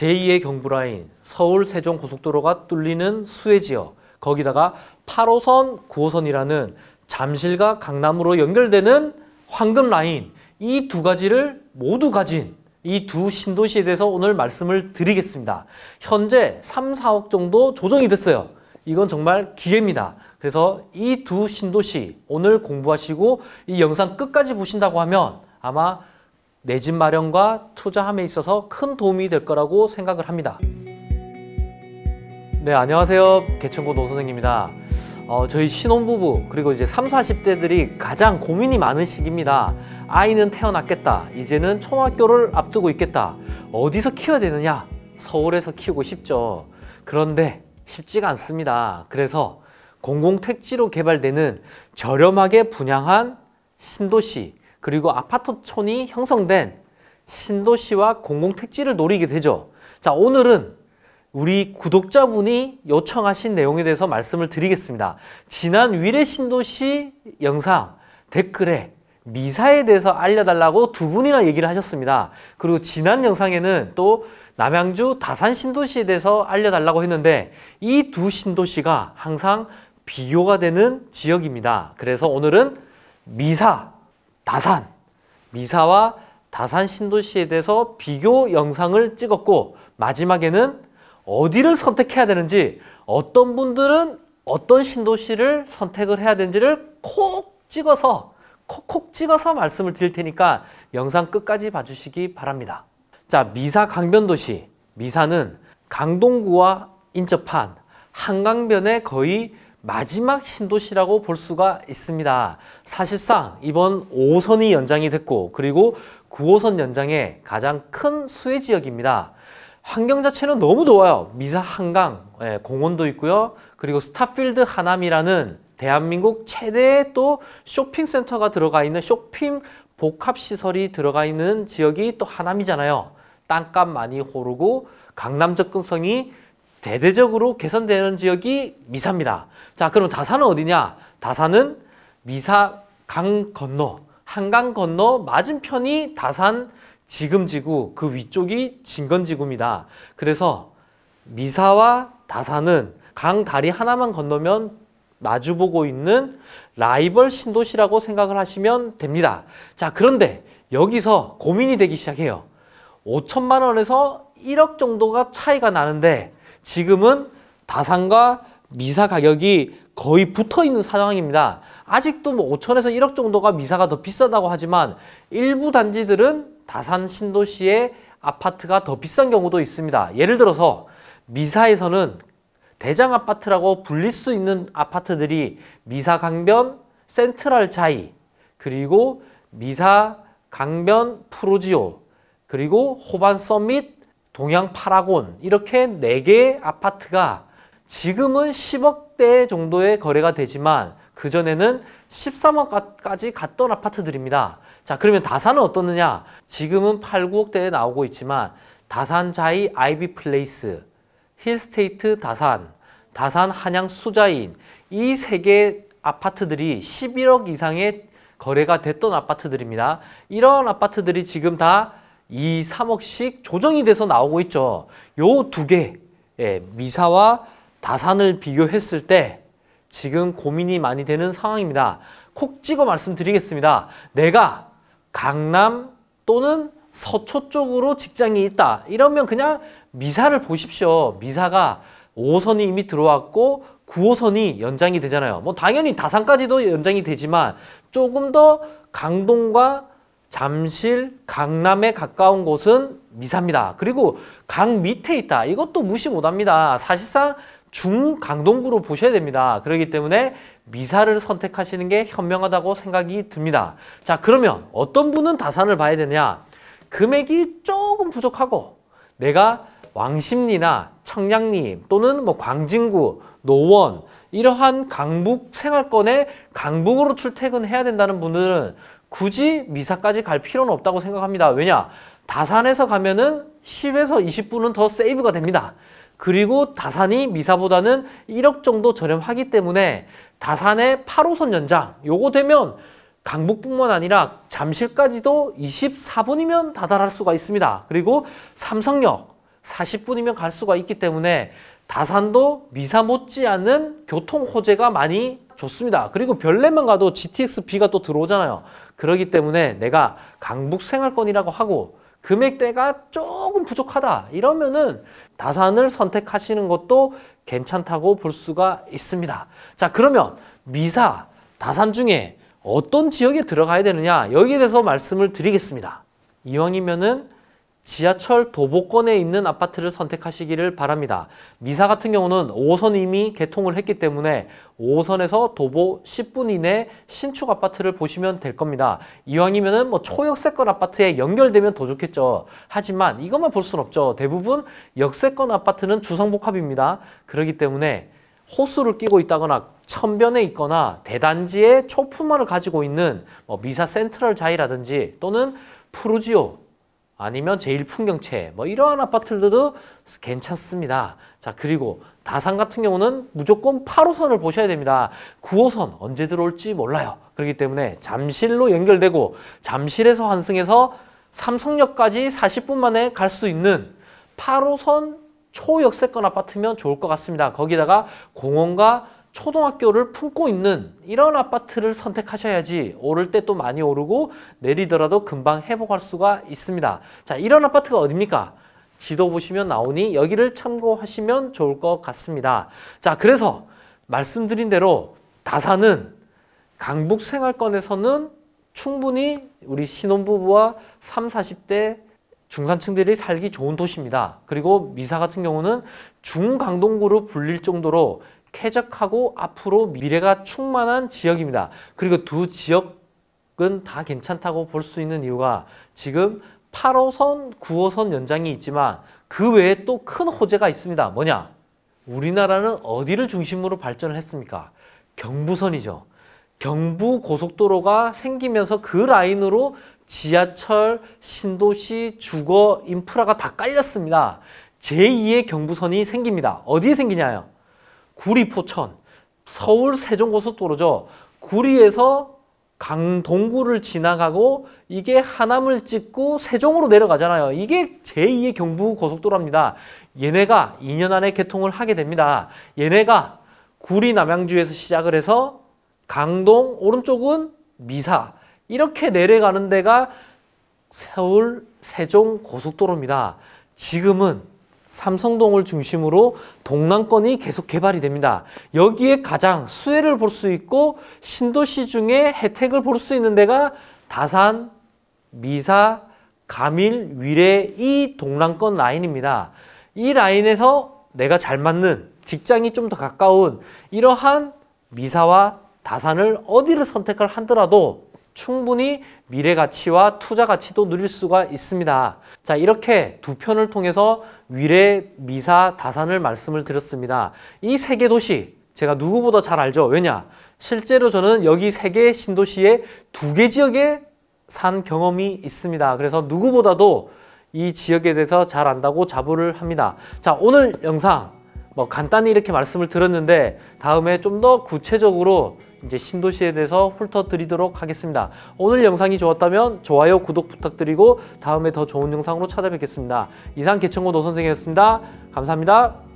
제2의 경부라인, 서울 세종 고속도로가 뚫리는 수해 지역, 거기다가 8호선, 9호선이라는 잠실과 강남으로 연결되는 황금 라인 이 두 가지를 모두 가진 이 두 신도시에 대해서 오늘 말씀을 드리겠습니다. 현재 3, 4억 정도 조정이 됐어요. 이건 정말 기회입니다. 그래서 이 두 신도시 오늘 공부하시고 이 영상 끝까지 보신다고 하면 아마 내집 마련과 투자함에 있어서 큰 도움이 될 거라고 생각을 합니다. 네, 안녕하세요. 개천고 노선생입니다. 어, 저희 신혼부부 그리고 이제 3, 40대들이 가장 고민이 많은 시기입니다. 아이는 태어났겠다. 이제는 초등학교를 앞두고 있겠다. 어디서 키워야 되느냐? 서울에서 키우고 싶죠. 그런데 쉽지가 않습니다. 그래서 공공택지로 개발되는 저렴하게 분양한 신도시 그리고 아파트촌이 형성된 신도시와 공공택지를 노리게 되죠. 자 오늘은 우리 구독자분이 요청하신 내용에 대해서 말씀을 드리겠습니다. 지난 위례 신도시 영상 댓글에 미사에 대해서 알려달라고 두 분이나 얘기를 하셨습니다. 그리고 지난 영상에는 또 남양주 다산 신도시에 대해서 알려달라고 했는데 이 두 신도시가 항상 비교가 되는 지역입니다. 그래서 오늘은 미사 다산, 미사와 다산 신도시에 대해서 비교 영상을 찍었고 마지막에는 어디를 선택해야 되는지 어떤 분들은 어떤 신도시를 선택을 해야 되는지를 콕 찍어서 콕콕 찍어서 말씀을 드릴 테니까 영상 끝까지 봐주시기 바랍니다. 자, 미사 강변도시. 미사는 강동구와 인접한 한강변에 거의 마지막 신도시라고 볼 수가 있습니다. 사실상 이번 5선이 연장이 됐고 그리고 9호선 연장의 가장 큰 수혜 지역입니다. 환경 자체는 너무 좋아요. 미사 한강, 예, 공원도 있고요. 그리고 스타필드 하남이라는 대한민국 최대의 또 쇼핑센터가 들어가 있는 쇼핑 복합시설이 들어가 있는 지역이 또 하남이잖아요. 땅값 많이 오르고 강남 접근성이 대대적으로 개선되는 지역이 미사입니다. 자, 그럼 다산은 어디냐? 다산은 미사 강 건너, 한강 건너 맞은편이 다산 지금 지구, 그 위쪽이 진건 지구입니다. 그래서 미사와 다산은 강 다리 하나만 건너면 마주보고 있는 라이벌 신도시라고 생각을 하시면 됩니다. 자, 그런데 여기서 고민이 되기 시작해요. 5천만 원에서 1억 정도가 차이가 나는데 지금은 다산과 미사 가격이 거의 붙어 있는 상황입니다. 아직도 뭐 5천에서 1억 정도가 미사가 더 비싸다고 하지만 일부 단지들은 다산 신도시의 아파트가 더 비싼 경우도 있습니다. 예를 들어서 미사에서는 대장 아파트라고 불릴 수 있는 아파트들이 미사 강변 센트럴 차이 그리고 미사 강변 프로지오 그리고 호반 서밋 동양 파라곤 이렇게 네 개의 아파트가 지금은 10억대 정도의 거래가 되지만 그전에는 13억까지 갔던 아파트들입니다. 자 그러면 다산은 어떻느냐? 지금은 8, 9억대에 나오고 있지만 다산자이 아이비 플레이스, 힐스테이트 다산, 다산 한양 수자인 이 세 개의 아파트들이 11억 이상의 거래가 됐던 아파트들입니다. 이런 아파트들이 지금 다 2, 3억씩 조정이 돼서 나오고 있죠. 요 두 개, 예, 미사와 다산을 비교했을 때 지금 고민이 많이 되는 상황입니다. 콕 찍어 말씀드리겠습니다. 내가 강남 또는 서초 쪽으로 직장이 있다. 이러면 그냥 미사를 보십시오. 미사가 5호선이 이미 들어왔고 9호선이 연장이 되잖아요. 뭐 당연히 다산까지도 연장이 되지만 조금 더 강동과 잠실, 강남에 가까운 곳은 미사입니다. 그리고 강 밑에 있다. 이것도 무시 못합니다. 사실상 중강동구로 보셔야 됩니다. 그렇기 때문에 미사를 선택하시는 게 현명하다고 생각이 듭니다. 자 그러면 어떤 분은 다산을 봐야 되냐 금액이 조금 부족하고 내가 왕십리나 청량리 또는 뭐 광진구, 노원 이러한 강북 생활권에 강북으로 출퇴근해야 된다는 분들은 굳이 미사까지 갈 필요는 없다고 생각합니다. 왜냐? 다산에서 가면은 10에서 20분은 더 세이브가 됩니다. 그리고 다산이 미사보다는 1억 정도 저렴하기 때문에 다산의 8호선 연장 요거 되면 강북뿐만 아니라 잠실까지도 24분이면 다달할 수가 있습니다. 그리고 삼성역 40분이면 갈 수가 있기 때문에 다산도 미사 못지않은 교통 호재가 많이 좋습니다. 그리고 별내만 가도 GTX-B가 또 들어오잖아요. 그러기 때문에 내가 강북 생활권이라고 하고 금액대가 조금 부족하다 이러면은 다산을 선택하시는 것도 괜찮다고 볼 수가 있습니다. 자 그러면 미사, 다산 중에 어떤 지역에 들어가야 되느냐 여기에 대해서 말씀을 드리겠습니다. 이왕이면은 지하철 도보권에 있는 아파트를 선택하시기를 바랍니다. 미사 같은 경우는 5호선 이미 개통을 했기 때문에 5호선에서 도보 10분 이내 신축 아파트를 보시면 될 겁니다. 이왕이면 뭐 초역세권 아파트에 연결되면 더 좋겠죠. 하지만 이것만 볼 순 없죠. 대부분 역세권 아파트는 주상복합입니다. 그러기 때문에 호수를 끼고 있다거나 천변에 있거나 대단지에 초품화를 가지고 있는 뭐 미사 센트럴 자이라든지 또는 푸르지오 아니면 제1풍경채 뭐 이러한 아파트들도 괜찮습니다. 자 그리고 다산 같은 경우는 무조건 8호선을 보셔야 됩니다. 9호선 언제 들어올지 몰라요. 그렇기 때문에 잠실로 연결되고 잠실에서 환승해서 삼성역까지 40분 만에 갈 수 있는 8호선 초역세권 아파트면 좋을 것 같습니다. 거기다가 공원과 초등학교를 품고 있는 이런 아파트를 선택하셔야지 오를 때 또 많이 오르고 내리더라도 금방 회복할 수가 있습니다. 자, 이런 아파트가 어딥니까? 지도 보시면 나오니 여기를 참고하시면 좋을 것 같습니다. 자, 그래서 말씀드린 대로 다산은 강북 생활권에서는 충분히 우리 신혼부부와 3, 40대 중산층들이 살기 좋은 도시입니다. 그리고 미사 같은 경우는 중강동구로 불릴 정도로 쾌적하고 앞으로 미래가 충만한 지역입니다. 그리고 두 지역은 다 괜찮다고 볼 수 있는 이유가 지금 8호선, 9호선 연장이 있지만 그 외에 또 큰 호재가 있습니다. 뭐냐? 우리나라는 어디를 중심으로 발전을 했습니까? 경부선이죠. 경부 고속도로가 생기면서 그 라인으로 지하철, 신도시, 주거, 인프라가 다 깔렸습니다. 제2의 경부선이 생깁니다. 어디에 생기냐요? 구리 포천, 서울 세종고속도로죠. 구리에서 강동구를 지나가고 이게 하남을 찍고 세종으로 내려가잖아요. 이게 제2의 경부고속도로입니다. 얘네가 2년 안에 개통을 하게 됩니다. 얘네가 구리 남양주에서 시작을 해서 강동 오른쪽은 미사 이렇게 내려가는 데가 서울 세종 고속도로입니다. 지금은 삼성동을 중심으로 동남권이 계속 개발이 됩니다. 여기에 가장 수혜를 볼 수 있고 신도시 중에 혜택을 볼 수 있는 데가 다산, 미사, 가밀, 위례 이 동남권 라인입니다. 이 라인에서 내가 잘 맞는 직장이 좀 더 가까운 이러한 미사와 다산을 어디를 선택을 하더라도 충분히 미래 가치와 투자 가치도 누릴 수가 있습니다. 자, 이렇게 두 편을 통해서 위례, 미사, 다산을 말씀을 드렸습니다. 이 세 개 도시 제가 누구보다 잘 알죠. 왜냐? 실제로 저는 여기 세 개 신도시의 두 개 지역에 산 경험이 있습니다. 그래서 누구보다도 이 지역에 대해서 잘 안다고 자부를 합니다. 자, 오늘 영상 뭐 간단히 이렇게 말씀을 드렸는데 다음에 좀 더 구체적으로 이제 신도시에 대해서 훑어드리도록 하겠습니다. 오늘 영상이 좋았다면 좋아요, 구독 부탁드리고 다음에 더 좋은 영상으로 찾아뵙겠습니다. 이상 개천고 노선생이었습니다. 감사합니다.